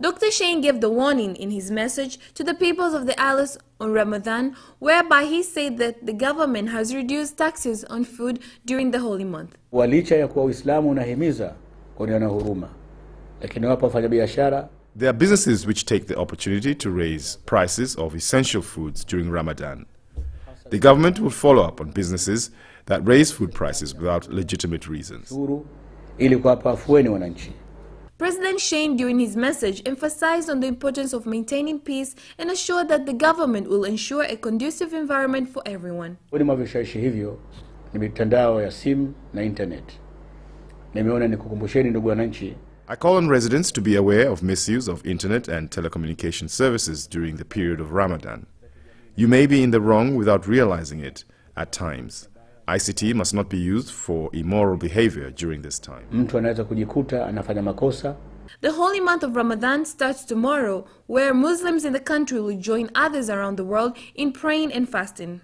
Dr. Shane gave the warning in his message to the peoples of the Alice on Ramadan, whereby he said that the government has reduced taxes on food during the holy month. There are businesses which take the opportunity to raise prices of essential foods during Ramadan. The government will follow up on businesses that raise food prices without legitimate reasons. President Shane, during his message, emphasized on the importance of maintaining peace and assured that the government will ensure a conducive environment for everyone. hivyo ni mitandao ya simu na internet. Nimeona nikukumbusheni ndugu wananchi I call on residents to be aware of misuse of internet and telecommunication services during the period of Ramadan. You may be in the wrong without realizing it at times. ICT must not be used for immoral behavior during this time. Mtu anaweza kujikuta anafanya makosa The holy month of Ramadan starts tomorrow, where Muslims in the country will join others around the world in praying and fasting.